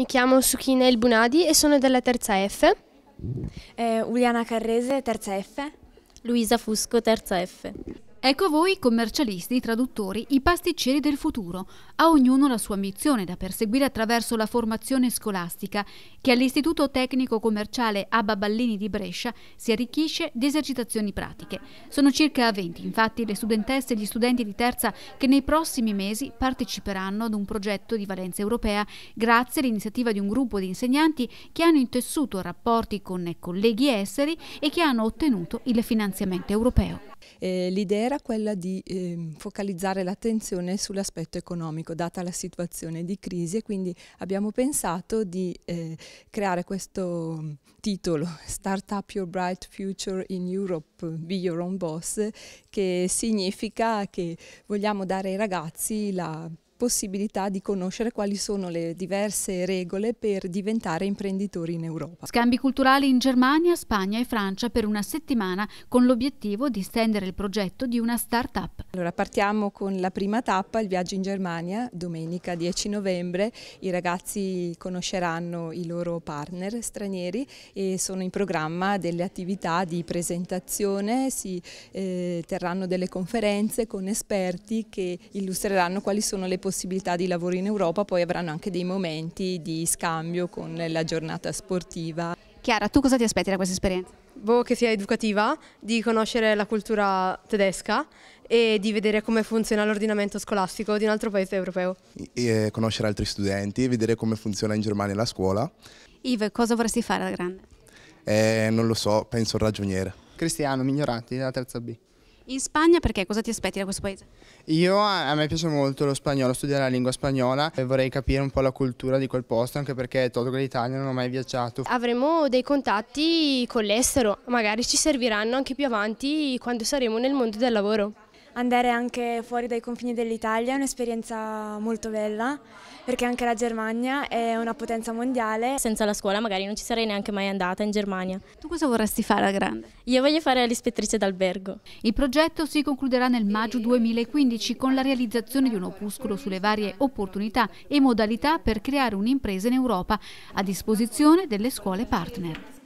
Mi chiamo Sukina Elbunadi e sono della terza F. Eh, Uliana Carrese, terza F. Luisa Fusco, terza F. Ecco voi, commercialisti, traduttori, i pasticceri del futuro. A ognuno la sua ambizione da perseguire attraverso la formazione scolastica che all'Istituto Tecnico Commerciale Abba Ballini di Brescia si arricchisce di esercitazioni pratiche. Sono circa 20 infatti le studentesse e gli studenti di terza che nei prossimi mesi parteciperanno ad un progetto di valenza europea grazie all'iniziativa di un gruppo di insegnanti che hanno intessuto rapporti con colleghi esseri e che hanno ottenuto il finanziamento europeo. Eh, L'idea era quella di eh, focalizzare l'attenzione sull'aspetto economico, data la situazione di crisi e quindi abbiamo pensato di eh, creare questo mm, titolo Startup Your Bright Future in Europe, Be Your Own Boss, che significa che vogliamo dare ai ragazzi la possibilità di conoscere quali sono le diverse regole per diventare imprenditori in Europa. Scambi culturali in Germania, Spagna e Francia per una settimana con l'obiettivo di stendere il progetto di una start-up. Allora partiamo con la prima tappa, il viaggio in Germania, domenica 10 novembre. I ragazzi conosceranno i loro partner stranieri e sono in programma delle attività di presentazione, si eh, terranno delle conferenze con esperti che illustreranno quali sono le possibilità possibilità di lavoro in Europa poi avranno anche dei momenti di scambio con la giornata sportiva. Chiara, tu cosa ti aspetti da questa esperienza? Boh, che sia educativa, di conoscere la cultura tedesca e di vedere come funziona l'ordinamento scolastico di un altro paese europeo. E conoscere altri studenti, vedere come funziona in Germania la scuola. Yves, cosa vorresti fare da grande? Eh, non lo so, penso ragioniere. Cristiano, Mignoranti, della terza B. In Spagna perché? Cosa ti aspetti da questo paese? Io, a me piace molto lo spagnolo, studiare la lingua spagnola e vorrei capire un po' la cultura di quel posto anche perché Toto l'Italia non ho mai viaggiato. Avremo dei contatti con l'estero, magari ci serviranno anche più avanti quando saremo nel mondo del lavoro andare anche fuori dai confini dell'Italia è un'esperienza molto bella perché anche la Germania è una potenza mondiale. Senza la scuola magari non ci sarei neanche mai andata in Germania. Tu cosa vorresti fare a grande? Io voglio fare l'ispettrice d'albergo. Il progetto si concluderà nel maggio 2015 con la realizzazione di un opuscolo sulle varie opportunità e modalità per creare un'impresa in Europa a disposizione delle scuole partner.